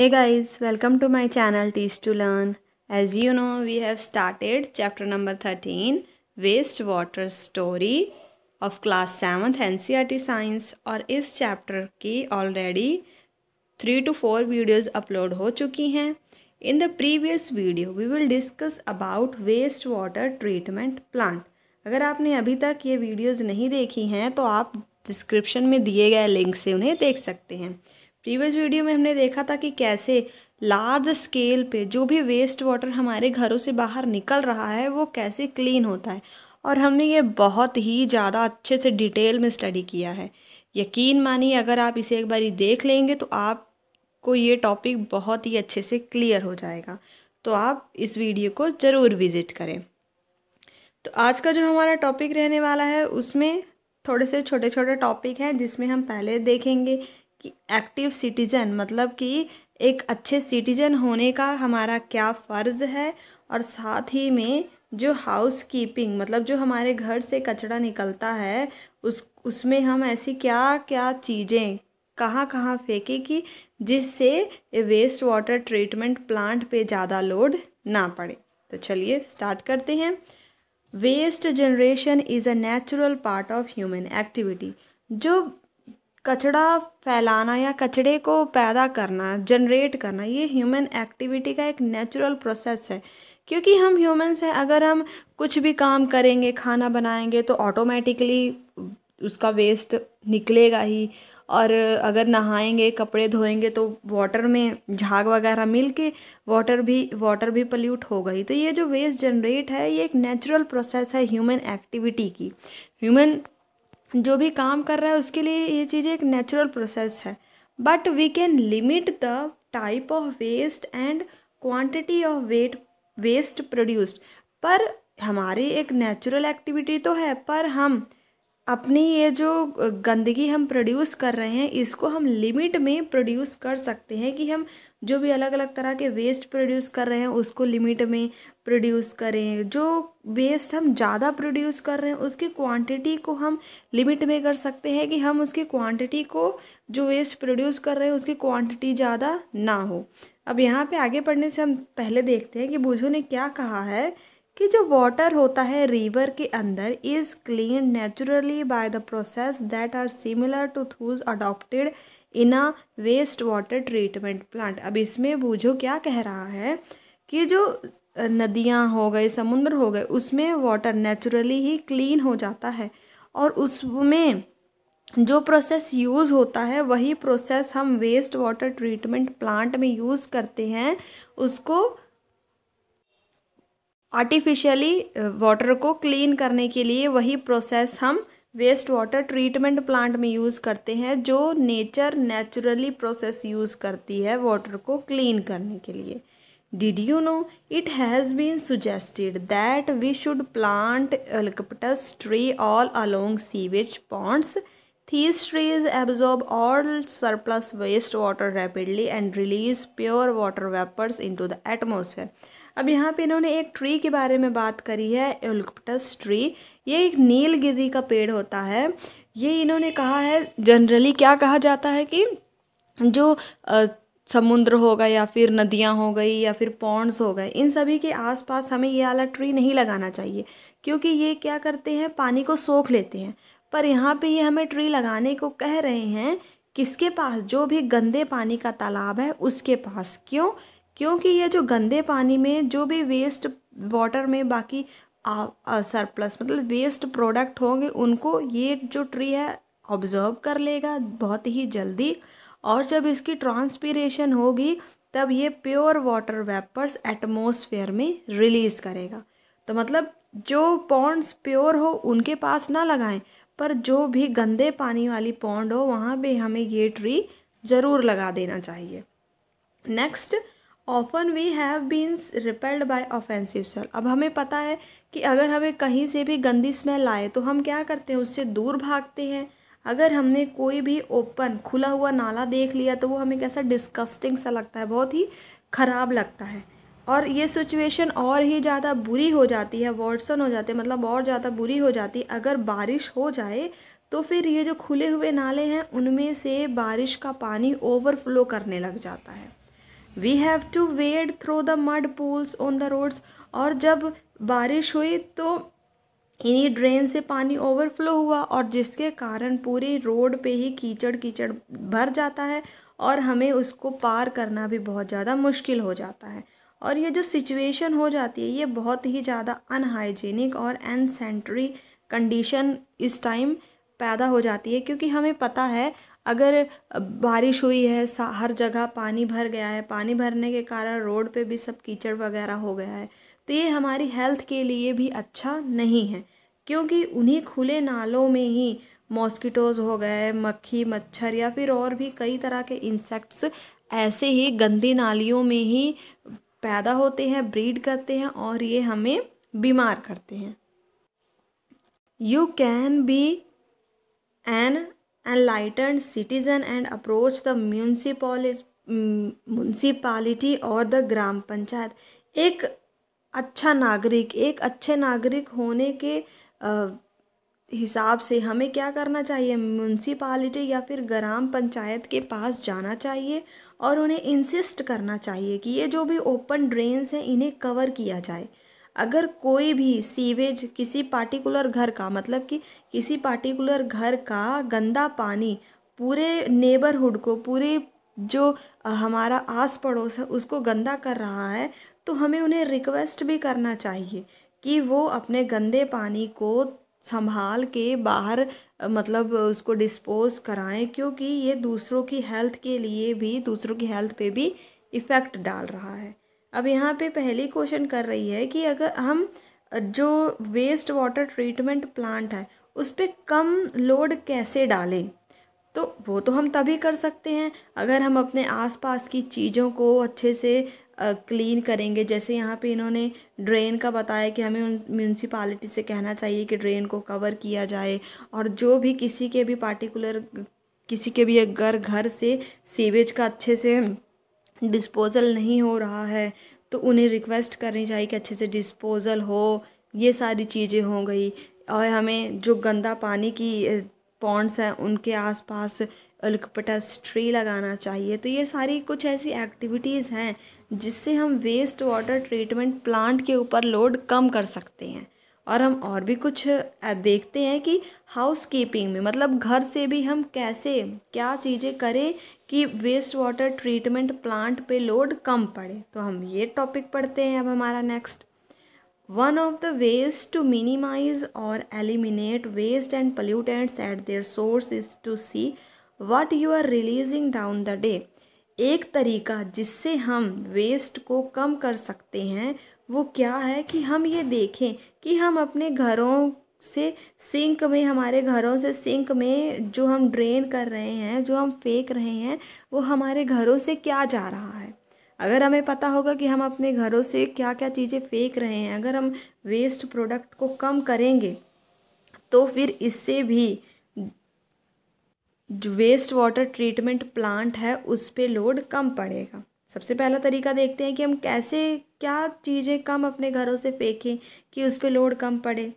Hey guys, welcome to my channel Teach to Learn. As you know, we have started chapter number 13, Wastewater Story of class 7th NCERT Science और इस chapter ki already 3 to 4 videos upload ho chuki hain In the previous video, we will discuss about wastewater treatment plant. अगर आपने अभी तक ये videos नहीं देखी हैं तो आप description में दिए गए link से उन्हें देख सकते हैं प्रीवियस वीडियो में हमने देखा था कि कैसे लार्ज स्केल पे जो भी वेस्ट वाटर हमारे घरों से बाहर निकल रहा है वो कैसे क्लीन होता है और हमने ये बहुत ही ज़्यादा अच्छे से डिटेल में स्टडी किया है यकीन मानिए अगर आप इसे एक बारी देख लेंगे तो आपको ये टॉपिक बहुत ही अच्छे से क्लियर हो जाएगा तो आप इस वीडियो को ज़रूर विज़िट करें तो आज का जो हमारा टॉपिक रहने वाला है उसमें थोड़े से छोटे छोटे टॉपिक हैं जिसमें हम पहले देखेंगे कि एक्टिव सिटीज़न मतलब कि एक अच्छे सिटीज़न होने का हमारा क्या फ़र्ज़ है और साथ ही में जो हाउस कीपिंग मतलब जो हमारे घर से कचरा निकलता है उस उसमें हम ऐसी क्या क्या चीज़ें कहाँ कहाँ फेंकें कि जिससे वेस्ट वाटर ट्रीटमेंट प्लांट पे ज़्यादा लोड ना पड़े तो चलिए स्टार्ट करते हैं waste generation is a natural part of human activity जो कचड़ा फैलाना या कचड़े को पैदा करना जनरेट करना ये ह्यूमन एक्टिविटी का एक नेचुरल प्रोसेस है क्योंकि हम ह्यूमंस हैं अगर हम कुछ भी काम करेंगे खाना बनाएंगे तो ऑटोमेटिकली उसका वेस्ट निकलेगा ही और अगर नहाएंगे कपड़े धोएंगे तो वाटर में झाग वगैरह मिल के वाटर भी वाटर भी पल्यूट हो गई तो ये जो वेस्ट जनरेट है ये एक नेचुरल प्रोसेस है ह्यूमन एक्टिविटी की ह्यूमन जो भी काम कर रहा है उसके लिए ये चीज़ एक नेचुरल प्रोसेस है but we can limit the type of waste and quantity of wet waste produced पर हमारी एक नेचुरल एक्टिविटी तो है पर हम अपनी ये जो गंदगी हम प्रोड्यूस कर रहे हैं इसको हम लिमिट में प्रोड्यूस कर सकते हैं कि हम जो भी अलग अलग तरह के वेस्ट प्रोड्यूस कर रहे हैं उसको लिमिट में प्रोड्यूस करें जो वेस्ट हम ज़्यादा प्रोड्यूस कर रहे हैं उसकी क्वांटिटी को हम लिमिट में कर सकते हैं कि हम उसकी क्वांटिटी को जो वेस्ट प्रोड्यूस कर रहे हैं उसकी क्वांटिटी ज़्यादा ना हो अब यहाँ पे आगे पढ़ने से हम पहले देखते हैं कि बूझो ने क्या कहा है कि जो वाटर होता है रिवर के अंदर is clean naturally by the process that are similar to those adopted in a waste water treatment plant अब इसमें बूझो क्या कह रहा है कि जो नदियाँ हो गए समुद्र हो गए उसमें वाटर नेचुरली ही क्लीन हो जाता है और उसमें जो प्रोसेस यूज़ होता है वही प्रोसेस हम वेस्ट वाटर ट्रीटमेंट प्लांट में यूज़ करते हैं उसको आर्टिफिशियली वाटर uh, को क्लीन करने के लिए वही प्रोसेस हम वेस्ट वाटर ट्रीटमेंट प्लांट में यूज़ करते हैं जो नेचर नेचुरली प्रोसेस यूज़ करती है वाटर को क्लीन करने के लिए did you know it has been suggested that we should plant eucalyptus tree all along sewage ponds these trees absorb all surplus waste water rapidly and release pure water vapours into the atmosphere अब यहाँ पे इन्होंने एक tree के बारे में बात करी है एल्कपटस ट्री ये एक नीलगिरी का पेड़ होता है ये इन्होंने कहा है जनरली क्या कहा जाता है कि जो आ, समुद्र होगा या फिर नदियाँ हो गई या फिर पॉन्ड्स हो गए इन सभी के आसपास हमें ये वाला ट्री नहीं लगाना चाहिए क्योंकि ये क्या करते हैं पानी को सोख लेते हैं पर यहाँ पे ये हमें ट्री लगाने को कह रहे हैं किसके पास जो भी गंदे पानी का तालाब है उसके पास क्यों क्योंकि ये जो गंदे पानी में जो भी वेस्ट वाटर में बाकी सरप्लस मतलब वेस्ट प्रोडक्ट होंगे उनको ये जो ट्री है ऑब्जर्व कर लेगा बहुत ही जल्दी और जब इसकी ट्रांसपीरेशन होगी तब ये प्योर वाटर वेपर्स एटमोसफेयर में रिलीज़ करेगा तो मतलब जो पॉन्ड्स प्योर हो उनके पास ना लगाएं पर जो भी गंदे पानी वाली पॉन्ड हो वहाँ पे हमें ये ट्री ज़रूर लगा देना चाहिए next often we have been repelled by offensive smell अब हमें पता है कि अगर हमें कहीं से भी गंदी स्मेल आए तो हम क्या करते हैं उससे दूर भागते हैं अगर हमने कोई भी ओपन खुला हुआ नाला देख लिया तो वो हमें कैसा डिस्कस्टिंग सा लगता है बहुत ही ख़राब लगता है और ये सिचुएशन और ही ज़्यादा बुरी हो जाती है वॉटसन हो जाते मतलब और ज़्यादा बुरी हो जाती है अगर बारिश हो जाए तो फिर ये जो खुले हुए नाले हैं उनमें से बारिश का पानी ओवरफ्लो करने लग जाता है we have to wade through the mud pools on the roads और जब बारिश हुई तो इन्हीं ड्रेन से पानी ओवरफ्लो हुआ और जिसके कारण पूरे रोड पे ही कीचड़ कीचड़ भर जाता है और हमें उसको पार करना भी बहुत ज़्यादा मुश्किल हो जाता है और ये जो सिचुएशन हो जाती है ये बहुत ही ज़्यादा अनहाइजीनिक और अनसेंट्री कंडीशन इस टाइम पैदा हो जाती है क्योंकि हमें पता है अगर बारिश हुई है हर जगह पानी भर गया है पानी भरने के कारण रोड पे भी सब कीचड़ वगैरह हो गया है तो ये हमारी हेल्थ के लिए भी अच्छा नहीं है क्योंकि उन्हीं खुले नालों में ही मॉस्किटोज़ हो गए मक्खी मच्छर या फिर और भी कई तरह के इंसेक्ट्स ऐसे ही गंदी नालियों में ही पैदा होते हैं ब्रीड करते हैं और ये हमें बीमार करते हैं you can be an enlightened citizen and approach the municipality municipality और द ग्राम पंचायत एक अच्छा नागरिक एक अच्छे नागरिक होने के हिसाब से हमें क्या करना चाहिए म्यूनसिपालिटी या फिर ग्राम पंचायत के पास जाना चाहिए और उन्हें इंसिस्ट करना चाहिए कि ये जो भी ओपन ड्रेन्स हैं इन्हें कवर किया जाए अगर कोई भी सीवेज किसी पार्टिकुलर घर का मतलब कि किसी पार्टिकुलर घर का गंदा पानी पूरे नेबरहुड को पूरे जो हमारा आस पड़ोस है उसको गंदा कर रहा है तो हमें उन्हें रिक्वेस्ट भी करना चाहिए कि वो अपने गंदे पानी को संभाल के बाहर मतलब उसको डिस्पोज कराएं क्योंकि ये दूसरों की हेल्थ के लिए भी दूसरों की हेल्थ पे भी इफ़ेक्ट डाल रहा है अब यहाँ पे पहले क्वेश्चन कर रही है कि अगर हम जो वेस्ट वाटर ट्रीटमेंट प्लांट है उस पर कम लोड कैसे डालें तो वो तो हम तभी कर सकते हैं अगर हम अपने आसपास की चीज़ों को अच्छे से क्लीन करेंगे जैसे यहाँ पे इन्होंने ड्रेन का बताया कि हमें म्यूनसिपालिटी से कहना चाहिए कि ड्रेन को कवर किया जाए और जो भी किसी के भी पार्टिकुलर किसी के भी अगर घर से सीवेज का अच्छे से डिस्पोज़ल नहीं हो रहा है तो उन्हें रिक्वेस्ट करनी चाहिए कि अच्छे से डिस्पोज़ल हो ये सारी चीज़ें हो गई और हमें जो गंदा पानी की पॉन्ड्स हैं उनके आसपास अलकपटा स्ट्री लगाना चाहिए तो ये सारी कुछ ऐसी एक्टिविटीज़ हैं जिससे हम वेस्ट वाटर ट्रीटमेंट प्लांट के ऊपर लोड कम कर सकते हैं और हम और भी कुछ देखते हैं कि हाउस कीपिंग में मतलब घर से भी हम कैसे क्या चीज़ें करें कि वेस्ट वाटर ट्रीटमेंट प्लांट पे लोड कम पड़े तो हम ये टॉपिक पढ़ते हैं अब हमारा next one of the ways to minimise or eliminate waste and pollutants at their source is to see what you are releasing down the day एक तरीका जिससे हम वेस्ट को कम कर सकते हैं वो क्या है कि हम ये देखें कि हम अपने घरों से सिंक में हमारे घरों से सिंक में जो हम ड्रेन कर रहे हैं जो हम फेंक रहे हैं वो हमारे घरों से क्या जा रहा है अगर हमें पता होगा कि हम अपने घरों से क्या क्या चीज़ें फेंक रहे हैं अगर हम वेस्ट प्रोडक्ट को कम करेंगे तो फिर इससे भी वेस्ट वाटर ट्रीटमेंट प्लांट है उस पर लोड कम पड़ेगा सबसे पहला तरीका देखते हैं कि हम कैसे क्या चीज़ें कम अपने घरों से फेंकें कि उस पर लोड कम पड़े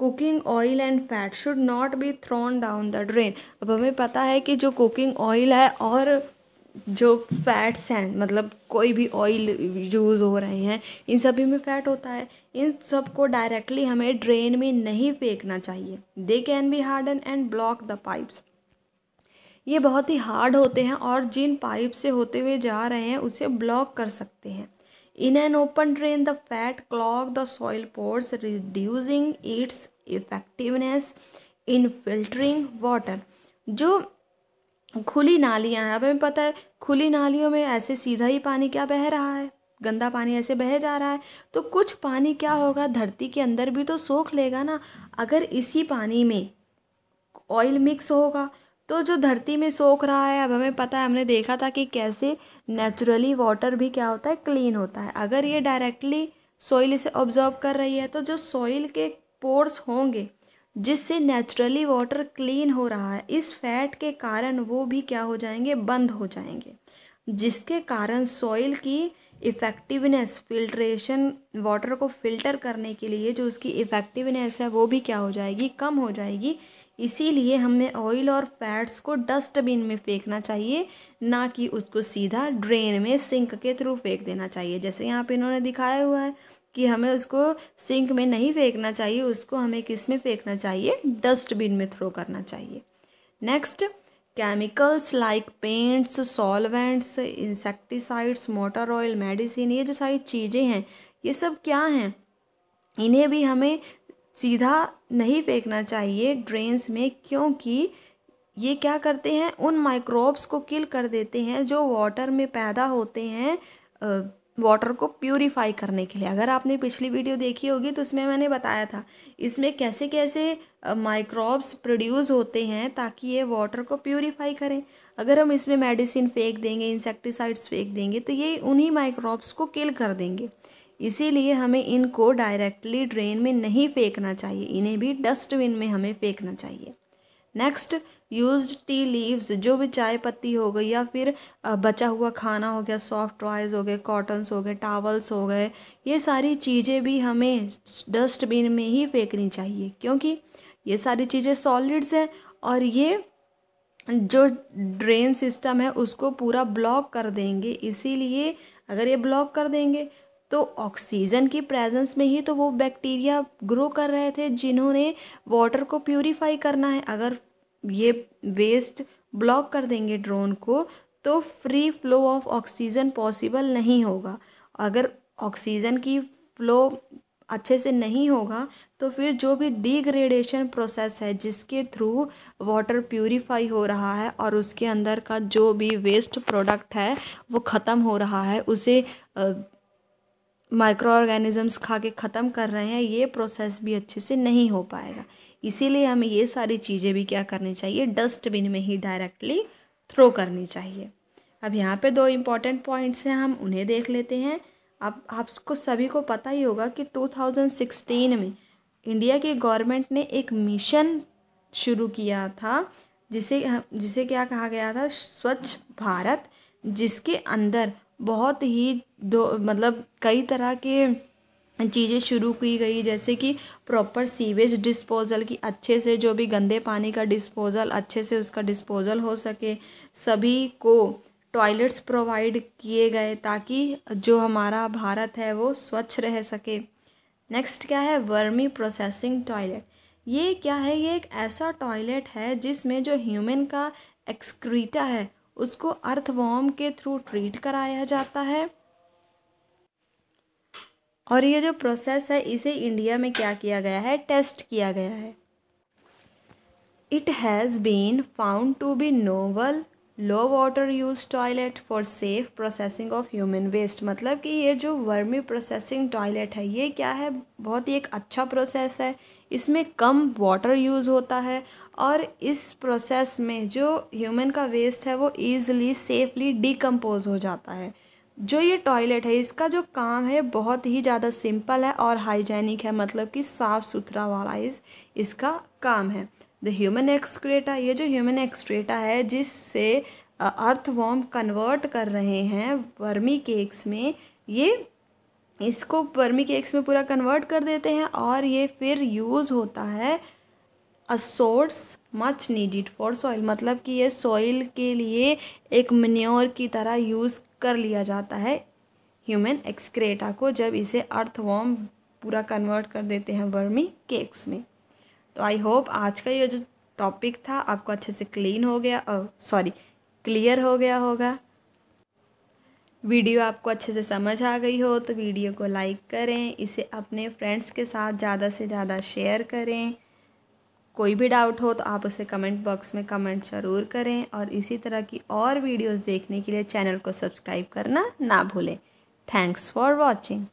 cooking oil and fat should not be thrown down the drain अब हमें पता है कि जो कुकिंग ऑयल है और जो फैट्स हैं मतलब कोई भी ऑयल यूज़ हो रहे हैं इन सभी में फैट होता है इन सब को डायरेक्टली हमें ड्रेन में नहीं फेंकना चाहिए they can be harden and block the pipes ये बहुत ही हार्ड होते हैं और जिन पाइप से होते हुए जा रहे हैं उसे ब्लॉक कर सकते हैं In an open drain, the fat clog the soil pores, reducing its effectiveness in filtering water. जो खुली नालियाँ हैं अब हमें पता है खुली नालियों में ऐसे सीधा ही पानी क्या बह रहा है गंदा पानी ऐसे बह जा रहा है तो कुछ पानी क्या होगा धरती के अंदर भी तो सोख लेगा ना अगर इसी पानी में ऑयल मिक्स होगा तो जो धरती में सोख रहा है अब हमें पता है हमने देखा था कि कैसे नेचुरली वाटर भी क्या होता है क्लीन होता है अगर ये डायरेक्टली सॉइल इसे ऑब्जर्व कर रही है तो जो सॉइल के पोर्स होंगे जिससे नेचुरली वाटर क्लीन हो रहा है इस फैट के कारण वो भी क्या हो जाएंगे बंद हो जाएंगे जिसके कारण सॉइल की इफ़ेक्टिवनेस फिल्ट्रेशन वाटर को फिल्टर करने के लिए जो उसकी इफ़ेक्टिवनेस है वो भी क्या हो जाएगी कम हो जाएगी इसीलिए हमें ऑयल और फैट्स को डस्टबिन में फेंकना चाहिए ना कि उसको सीधा ड्रेन में सिंक के थ्रू फेंक देना चाहिए जैसे यहाँ पे इन्होंने दिखाया हुआ है कि हमें उसको सिंक में नहीं फेंकना चाहिए उसको हमें किस में फेंकना चाहिए डस्टबिन में थ्रो करना चाहिए next chemicals like paints solvents insecticides motor oil medicine ये जो सारी चीज़ें हैं ये सब क्या हैं इन्हें भी हमें सीधा नहीं फेंकना चाहिए ड्रेन्स में क्योंकि ये क्या करते हैं उन माइक्रोब्स को किल कर देते हैं जो वाटर में पैदा होते हैं वाटर को प्यूरीफाई करने के लिए अगर आपने पिछली वीडियो देखी होगी तो उसमें मैंने बताया था इसमें कैसे कैसे माइक्रोब्स प्रोड्यूस होते हैं ताकि ये वाटर को प्यूरीफाई करें अगर हम इसमें मेडिसिन फेंक देंगे इंसेक्टिसाइड्स फेंक देंगे तो ये उन्हीं माइक्रोब्स को किल कर देंगे इसीलिए हमें इनको डायरेक्टली ड्रेन में नहीं फेंकना चाहिए इन्हें भी डस्टबिन में हमें फेंकना चाहिए नेक्स्ट यूज टी लीव्स जो भी चाय पत्ती हो गई या फिर बचा हुआ खाना हो गया सॉफ्ट टॉयज़ हो गए कॉटन्स हो गए टावल्स हो गए ये सारी चीज़ें भी हमें डस्टबिन में ही फेंकनी चाहिए क्योंकि ये सारी चीज़ें सॉलिड्स हैं और ये जो ड्रेन सिस्टम है उसको पूरा ब्लॉक कर देंगे इसीलिए अगर ये ब्लॉक कर देंगे तो ऑक्सीजन की प्रेजेंस में ही तो वो बैक्टीरिया ग्रो कर रहे थे जिन्होंने वाटर को प्योरीफाई करना है अगर ये वेस्ट ब्लॉक कर देंगे ड्रोन को तो free flow of oxygen possible नहीं होगा अगर ऑक्सीजन की फ्लो अच्छे से नहीं होगा तो फिर जो भी डिग्रेडेशन प्रोसेस है जिसके थ्रू वाटर प्योरीफाई हो रहा है और उसके अंदर का जो भी वेस्ट प्रोडक्ट है वो ख़त्म हो रहा है उसे माइक्रो ऑर्गेनिज़म्स खा के ख़त्म कर रहे हैं ये प्रोसेस भी अच्छे से नहीं हो पाएगा इसीलिए हमें ये सारी चीज़ें भी क्या करनी चाहिए डस्टबिन में ही डायरेक्टली थ्रो करनी चाहिए अब यहाँ पे दो इम्पॉर्टेंट पॉइंट्स हैं हम उन्हें देख लेते हैं अब आपको सभी को पता ही होगा कि 2016 में इंडिया की गवर्नमेंट ने एक मिशन शुरू किया था जिसे जिसे क्या कहा गया था स्वच्छ भारत जिसके अंदर बहुत ही दो मतलब कई तरह के चीज़ें शुरू की गई जैसे कि प्रॉपर सीवेज डिस्पोज़ल की अच्छे से जो भी गंदे पानी का डिस्पोज़ल अच्छे से उसका डिस्पोज़ल हो सके सभी को टॉयलेट्स प्रोवाइड किए गए ताकि जो हमारा भारत है वो स्वच्छ रह सके नेक्स्ट क्या है वर्मी प्रोसेसिंग टॉयलेट ये क्या है ये एक ऐसा टॉयलेट है जिसमें जो ह्यूमन का एक्सक्रीटा है उसको अर्थवॉर्म के थ्रू ट्रीट कराया जाता है और ये जो प्रोसेस है इसे इंडिया में क्या किया गया है टेस्ट किया गया है it has been found to be novel low water use toilet for safe processing of human waste मतलब कि ये जो वर्मी प्रोसेसिंग टॉयलेट है ये क्या है बहुत ही एक अच्छा प्रोसेस है इसमें कम वाटर यूज़ होता है और इस प्रोसेस में जो ह्यूमन का वेस्ट है वो ईज़िली सेफली डिकम्पोज हो जाता है जो ये टॉयलेट है इसका जो काम है बहुत ही ज़्यादा सिंपल है और हाइजेनिक है मतलब कि साफ़ सुथरा वाला इस इसका काम है द ह्यूमन एक्सक्रेटा ये जो ह्यूमन एक्सक्रेटा है जिससे अर्थवॉर्म कन्वर्ट कर रहे हैं वर्मी केक्स में ये इसको वर्मी केक्स में पूरा कन्वर्ट कर देते हैं और ये फिर यूज़ होता है a source much needed for soil मतलब कि ये सॉइल के लिए एक मन्योर की तरह यूज़ कर लिया जाता है ह्यूमन एक्सक्रेटा को जब इसे अर्थवॉर्म पूरा कन्वर्ट कर देते हैं वर्मी केक्स में तो आई होप आज का ये जो टॉपिक था आपको अच्छे से क्लीन हो गया सॉरी क्लियर हो गया होगा वीडियो आपको अच्छे से समझ आ गई हो तो वीडियो को लाइक करें इसे अपने फ्रेंड्स के साथ ज़्यादा से ज़्यादा शेयर करें कोई भी डाउट हो तो आप उसे कमेंट बॉक्स में कमेंट ज़रूर करें और इसी तरह की और वीडियोस देखने के लिए चैनल को सब्सक्राइब करना ना भूलें थैंक्स फॉर वॉचिंग